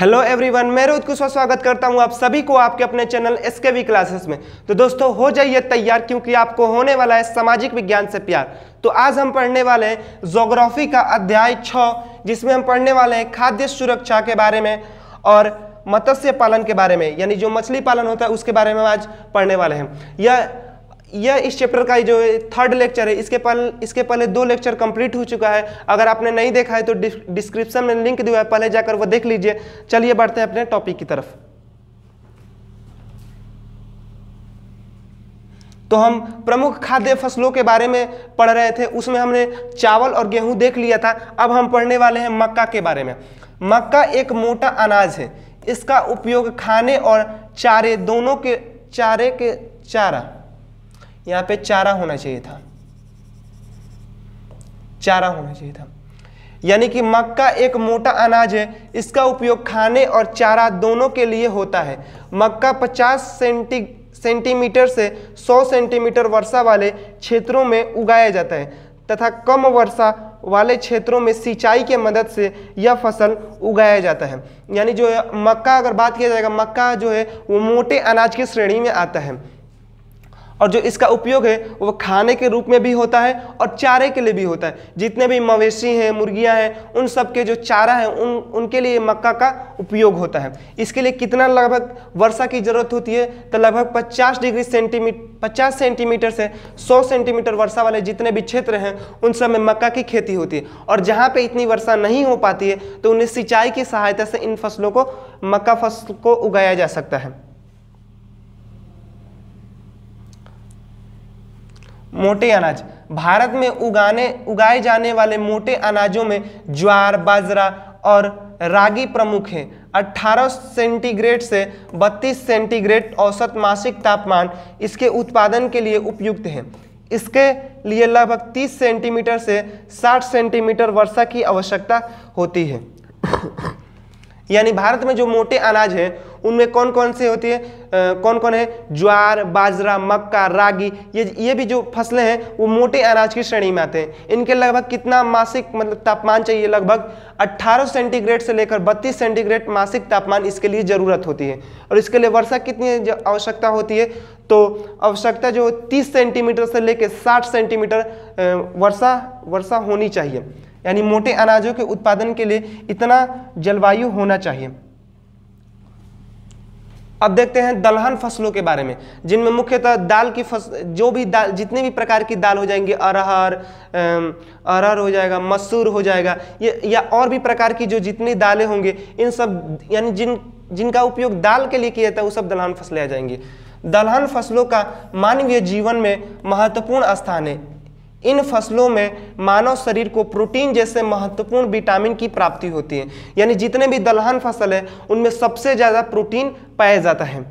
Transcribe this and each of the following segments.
hello everyone मैं रोहित कुशवाहा स्वागत करता हूं आप सभी को आपके अपने channel S K V classes में तो दोस्तों हो जाइए तैयार क्योंकि आपको होने वाला है सामाजिक विज्ञान से प्यार तो आज हम पढ़ने वाले हैं जोग्राफी का अध्याय छ जिसमें हम पढ़ने वाले हैं खाद्य सुरक्षा के बारे में और मत्स्य पालन के बारे में यानी जो मछली पालन होता है उसके बारे में आज पढ़ने वाले हैं यह यह इस चैप्टर का जो थर्ड लेक्चर है इसके पहले इसके पहले दो लेक्चर कंप्लीट हो चुका है अगर आपने नहीं देखा है तो डिस्क्रिप्शन में लिंक दिया है पहले जाकर वह देख लीजिए चलिए बढ़ते हैं अपने टॉपिक की तरफ तो हम प्रमुख खाद्य फसलों के बारे में पढ़ रहे थे उसमें हमने चावल और गेहूं देख लिया था अब हम पढ़ने वाले हैं मक्का के बारे में मक्का एक मोटा अनाज है इसका उपयोग खाने और चारे दोनों के चारे के चारा यहाँ पे चारा होना चाहिए था चारा होना चाहिए था यानी कि मक्का एक मोटा अनाज है इसका उपयोग खाने और चारा दोनों के लिए होता है मक्का 50 सेंटी सेंटीमीटर से 100 सेंटीमीटर वर्षा वाले क्षेत्रों में उगाया जाता है तथा कम वर्षा वाले क्षेत्रों में सिंचाई के मदद से यह फसल उगाया जाता है यानी जो मक्का अगर बात किया जाएगा मक्का जो है वो मोटे अनाज की श्रेणी में आता है और जो इसका उपयोग है वो खाने के रूप में भी होता है और चारे के लिए भी होता है जितने भी मवेशी हैं मुर्गियां हैं उन सब के जो चारा है उन उनके लिए मक्का का उपयोग होता है इसके लिए कितना लगभग वर्षा की ज़रूरत होती है तो लगभग पचास डिग्री सेंटीमीटर पचास सेंटीमीटर से सौ सेंटीमीटर वर्षा वाले जितने भी क्षेत्र हैं उन सब में मक्का की खेती होती है और जहाँ पर इतनी वर्षा नहीं हो पाती है तो उन्हें सिंचाई की सहायता से इन फसलों को मक्का फसल को उगाया जा सकता है मोटे अनाज भारत में उगाने उगाए जाने वाले मोटे अनाजों में ज्वार बाजरा और रागी प्रमुख हैं 18 सेंटीग्रेड से 32 सेंटीग्रेड औसत मासिक तापमान इसके उत्पादन के लिए उपयुक्त है इसके लिए लगभग 30 सेंटीमीटर से 60 सेंटीमीटर वर्षा की आवश्यकता होती है यानी भारत में जो मोटे अनाज हैं उनमें कौन कौन से होती है आ, कौन कौन है ज्वार बाजरा मक्का रागी ये ये भी जो फसलें हैं वो मोटे अनाज की श्रेणी में आते हैं इनके लगभग कितना मासिक मतलब तापमान चाहिए लगभग 18 सेंटीग्रेड से लेकर 32 सेंटीग्रेड मासिक तापमान इसके लिए ज़रूरत होती है और इसके लिए वर्षा कितनी जो आवश्यकता होती है तो आवश्यकता जो तीस सेंटीमीटर से लेकर साठ सेंटीमीटर वर्षा वर्षा होनी चाहिए यानी मोटे अनाजों के उत्पादन के लिए इतना जलवायु होना चाहिए अब देखते हैं दलहन फसलों के बारे में जिनमें मुख्यतः दाल की फसल जो भी दाल जितने भी प्रकार की दाल हो जाएंगी अरहर अरहर हो जाएगा मसूर हो जाएगा ये या और भी प्रकार की जो जितनी दालें होंगे इन सब यानी जिन जिनका उपयोग दाल के लिए किया जाता है वो सब दलहन फसलें आ जाएंगी दलहन फसलों का मानवीय जीवन में महत्वपूर्ण स्थान है इन फसलों में मानव शरीर को प्रोटीन जैसे महत्वपूर्ण विटामिन की प्राप्ति होती है यानी जितने भी दलहन फसल है उनमें सबसे ज़्यादा प्रोटीन पाया जाता है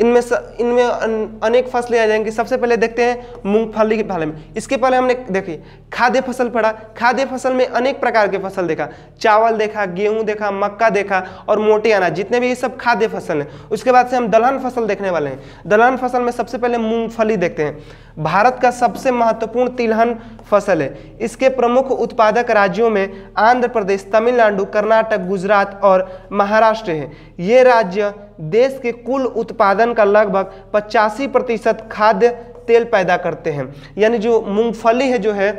इनमें स, इनमें अनेक फसलें आ जाएंगी सबसे पहले देखते हैं मूंगफली के बारे में इसके पहले हमने देखिए खाद्य फसल पढ़ा खाद्य फसल में अनेक प्रकार के फसल देखा चावल देखा गेहूं देखा मक्का देखा और मोटे अनाज जितने भी ये सब खाद्य फसल हैं उसके बाद से हम दलहन फसल देखने वाले हैं दलहन फसल में सबसे पहले मूँगफली देखते हैं भारत का सबसे महत्वपूर्ण तिलहन फसल है इसके प्रमुख उत्पादक राज्यों में आंध्र प्रदेश तमिलनाडु कर्नाटक गुजरात और महाराष्ट्र हैं ये राज्य देश के कुल उत्पादन का लगभग पचासी प्रतिशत खाद्य तेल पैदा करते हैं यानी जो मूंगफली है जो है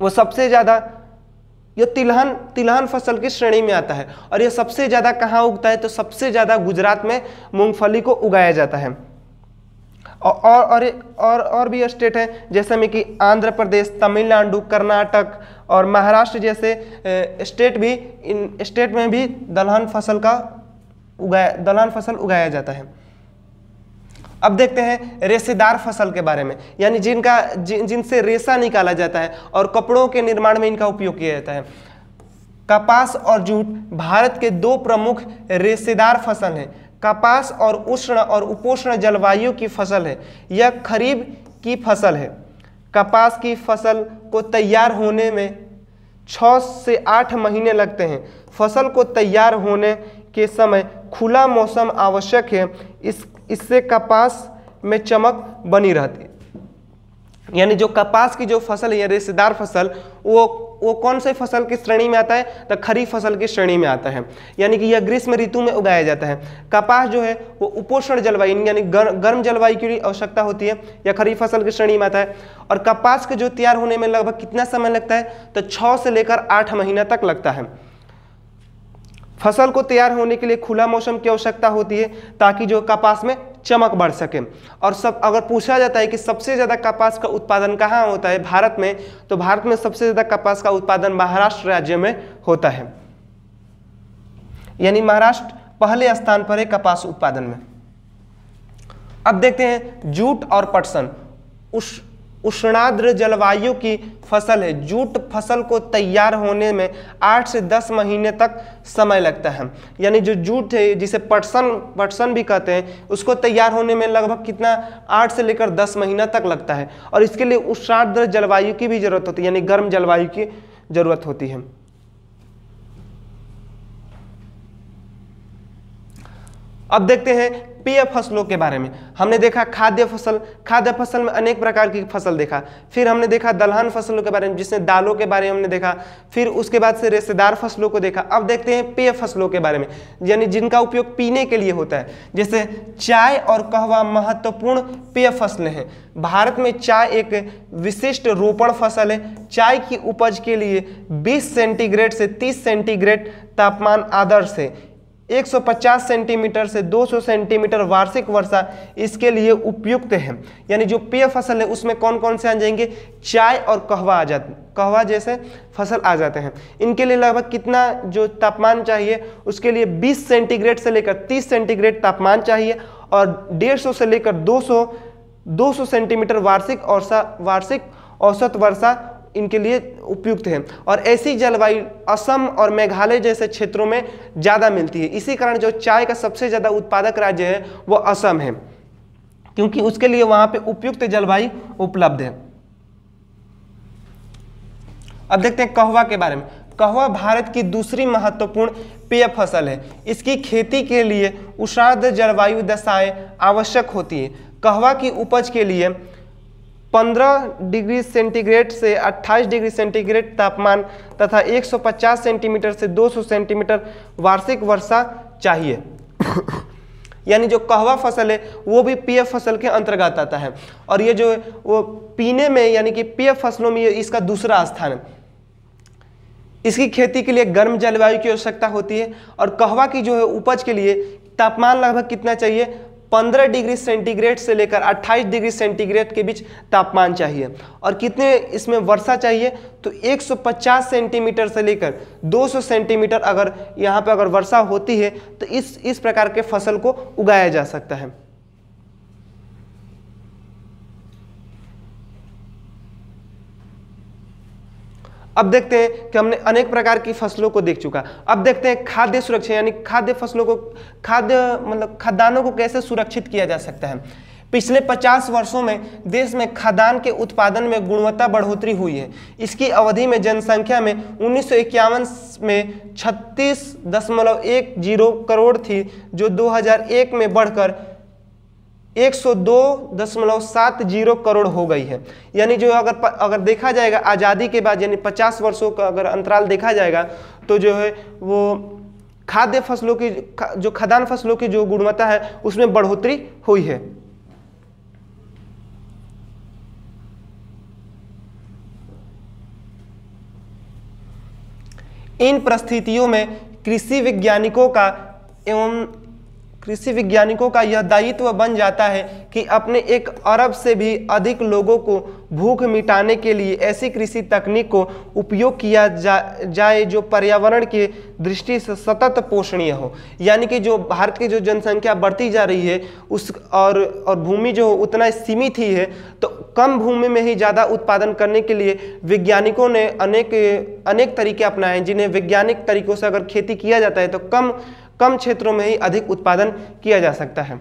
वो सबसे ज़्यादा ये तिलहन तिलहन फसल की श्रेणी में आता है और यह सबसे ज़्यादा कहाँ उगता है तो सबसे ज़्यादा गुजरात में मूंगफली को उगाया जाता है और और और और भी स्टेट हैं जैसे में कि आंध्र प्रदेश तमिलनाडु कर्नाटक और महाराष्ट्र जैसे स्टेट भी इन स्टेट में भी दलहन फसल का उगाया दलहन फसल उगाया जाता है अब देखते हैं रेसेदार फसल के बारे में यानी जिनका जि, जिनसे रेसा निकाला जाता है और कपड़ों के निर्माण में इनका उपयोग किया जाता है कपास और जूट भारत के दो प्रमुख रेसेदार फसल हैं कपास और उष्ण और उपोष्ण जलवायु की फसल है यह खरीब की फसल है कपास की फसल को तैयार होने में छः से आठ महीने लगते हैं फसल को तैयार होने के समय खुला मौसम आवश्यक है इस इससे कपास में चमक बनी रहती यानी जो कपास की जो फसल है रेशेदार फसल वो वो कौन से फसल की श्रेणी में आता है तो खरीफ फसल की श्रेणी में आता है यानी कि यह ग्रीष्म ऋतु में उगाया जाता है कपास जो है वो उपोषण जलवायु यानी गर्म जलवायु की आवश्यकता होती है या खरीफ फसल की श्रेणी में आता है और कपास के जो तैयार होने में लगभग कितना समय लगता है तो छः से लेकर आठ महीना तक लगता है फसल को तैयार होने के लिए खुला मौसम की आवश्यकता होती है ताकि जो कपास में चमक बढ़ सके और सब अगर पूछा जाता है कि सबसे ज़्यादा कपास का उत्पादन कहाँ होता है भारत में तो भारत में सबसे ज़्यादा कपास का उत्पादन महाराष्ट्र राज्य में होता है यानी महाराष्ट्र पहले स्थान पर है कपास उत्पादन में अब देखते हैं जूट और पटसन उस उष्णाद्र जलवायु की फसल है जूट फसल को तैयार होने में आठ से दस महीने तक समय लगता है यानी जो जूट है जिसे पटसन पटसन भी कहते हैं उसको तैयार होने में लगभग कितना आठ से लेकर दस महीना तक लगता है और इसके लिए उष्णाद्र जलवायु की भी जरूरत होती है यानी गर्म जलवायु की जरूरत होती है अब देखते हैं पेय फसलों के बारे में हमने देखा खाद्य फसल खाद्य फसल में अनेक प्रकार की फसल देखा फिर हमने देखा दलहन फसलों के बारे में जिसने दालों के बारे में हमने देखा फिर उसके बाद से रिश्तेदार फसलों को देखा अब देखते हैं पेय फसलों के बारे में यानी जिनका उपयोग पीने के लिए होता है जैसे चाय और कहवा महत्वपूर्ण पेय फसलें हैं भारत में चाय एक विशिष्ट रोपण फसल है चाय की उपज के लिए बीस सेंटीग्रेड से तीस सेंटीग्रेड तापमान आदर्श है 150 सेंटीमीटर से 200 सेंटीमीटर वार्षिक वर्षा इसके लिए उपयुक्त है यानी जो पेय फसल है उसमें कौन कौन से आ जाएंगे चाय और कहवा आ जाते कहवा जैसे फसल आ जाते हैं इनके लिए लगभग कितना जो तापमान चाहिए उसके लिए 20 सेंटीग्रेड से लेकर 30 सेंटीग्रेड तापमान चाहिए और 150 से लेकर 200 200 सेंटीमीटर वार्षिक और वार्षिक औसत वर्षा इनके लिए उपयुक्त है और ऐसी जलवायु असम और मेघालय जैसे क्षेत्रों में ज़्यादा मिलती है इसी कारण जो चाय का सबसे ज़्यादा उत्पादक राज्य है वो असम है क्योंकि उसके लिए वहाँ पे उपयुक्त जलवायु उपलब्ध है अब देखते हैं कहवा के बारे में कहवा भारत की दूसरी महत्वपूर्ण पेय फसल है इसकी खेती के लिए उषाद जलवायु दशाएं आवश्यक होती है कहवा की उपज के लिए 15 डिग्री सेंटीग्रेड से 28 डिग्री सेंटीग्रेड तापमान तथा 150 सेंटीमीटर से 200 सेंटीमीटर वार्षिक वर्षा चाहिए यानी जो कहवा फसल है वो भी पीएफ फसल के अंतर्गत आता है और ये जो वो पीने में यानी कि पीएफ फसलों में इसका दूसरा स्थान है इसकी खेती के लिए गर्म जलवायु की आवश्यकता होती है और कहवा की जो है उपज के लिए तापमान लगभग कितना चाहिए 15 डिग्री सेंटीग्रेड से लेकर 28 डिग्री सेंटीग्रेड के बीच तापमान चाहिए और कितने इसमें वर्षा चाहिए तो 150 सेंटीमीटर से लेकर 200 सेंटीमीटर अगर यहाँ पर अगर वर्षा होती है तो इस इस प्रकार के फसल को उगाया जा सकता है अब देखते हैं कि हमने अनेक प्रकार की फसलों को देख चुका अब देखते हैं खाद्य सुरक्षा यानी खाद्य फसलों को खाद्य मतलब खाद्यान्नों को कैसे सुरक्षित किया जा सकता है पिछले 50 वर्षों में देश में खाद्यान्न के उत्पादन में गुणवत्ता बढ़ोतरी हुई है इसकी अवधि में जनसंख्या में उन्नीस में छत्तीस करोड़ थी जो दो में बढ़कर 102.70 करोड़ हो गई है यानी जो अगर अगर देखा जाएगा आज़ादी के बाद यानी 50 वर्षों का अगर अंतराल देखा जाएगा तो जो है वो खाद्य फसलों की जो खदान फसलों की जो गुणवत्ता है उसमें बढ़ोतरी हुई है इन परिस्थितियों में कृषि वैज्ञानिकों का एवं कृषि वैज्ञानिकों का यह दायित्व बन जाता है कि अपने एक अरब से भी अधिक लोगों को भूख मिटाने के लिए ऐसी कृषि तकनीक को उपयोग किया जा जाए जो पर्यावरण के दृष्टि से सतत पोषणीय हो यानी कि जो भारत की जो जनसंख्या बढ़ती जा रही है उस और और भूमि जो उतना सीमित ही है तो कम भूमि में ही ज़्यादा उत्पादन करने के लिए वैज्ञानिकों ने अनेक अनेक तरीके अपनाए जिन्हें वैज्ञानिक तरीकों से अगर खेती किया जाता है तो कम कम क्षेत्रों में ही अधिक उत्पादन किया जा सकता है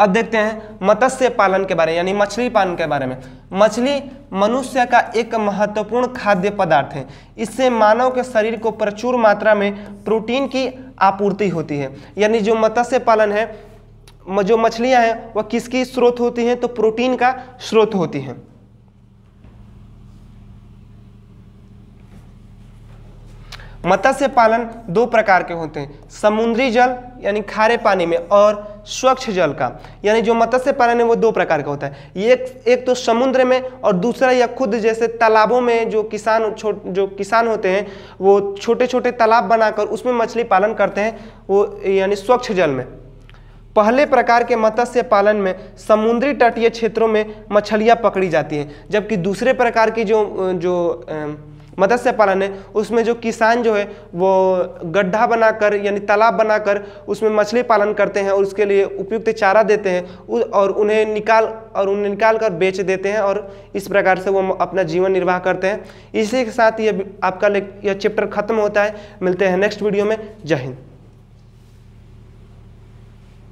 अब देखते हैं मत्स्य पालन के बारे में यानी मछली पालन के बारे में मछली मनुष्य का एक महत्वपूर्ण खाद्य पदार्थ है इससे मानव के शरीर को प्रचुर मात्रा में प्रोटीन की आपूर्ति होती है यानी जो मत्स्य पालन है जो मछलियां हैं वह किसकी स्रोत होती हैं तो प्रोटीन का स्रोत होती हैं मत्स्य पालन दो प्रकार के होते हैं समुद्री जल यानी खारे पानी में और स्वच्छ जल का यानी जो मत्स्य पालन है वो दो प्रकार का होता है एक एक तो समुद्र में और दूसरा या खुद जैसे तालाबों में जो किसान छोट जो किसान होते हैं वो छोटे छोटे तालाब बनाकर उसमें मछली पालन करते हैं वो यानी स्वच्छ जल में पहले प्रकार के मत्स्य पालन में समुद्री तटीय क्षेत्रों में मछलियाँ पकड़ी जाती हैं जबकि दूसरे प्रकार की जो जो मत्स्य पालन है उसमें जो किसान जो है वो गड्ढा बनाकर यानी तालाब बनाकर उसमें मछली पालन करते हैं और उसके लिए उपयुक्त चारा देते हैं और उन्हें निकाल और उन्हें निकाल कर बेच देते हैं और इस प्रकार से वो अपना जीवन निर्वाह करते हैं इसी के साथ ये आपका यह चैप्टर खत्म होता है मिलते हैं नेक्स्ट वीडियो में जय हिंद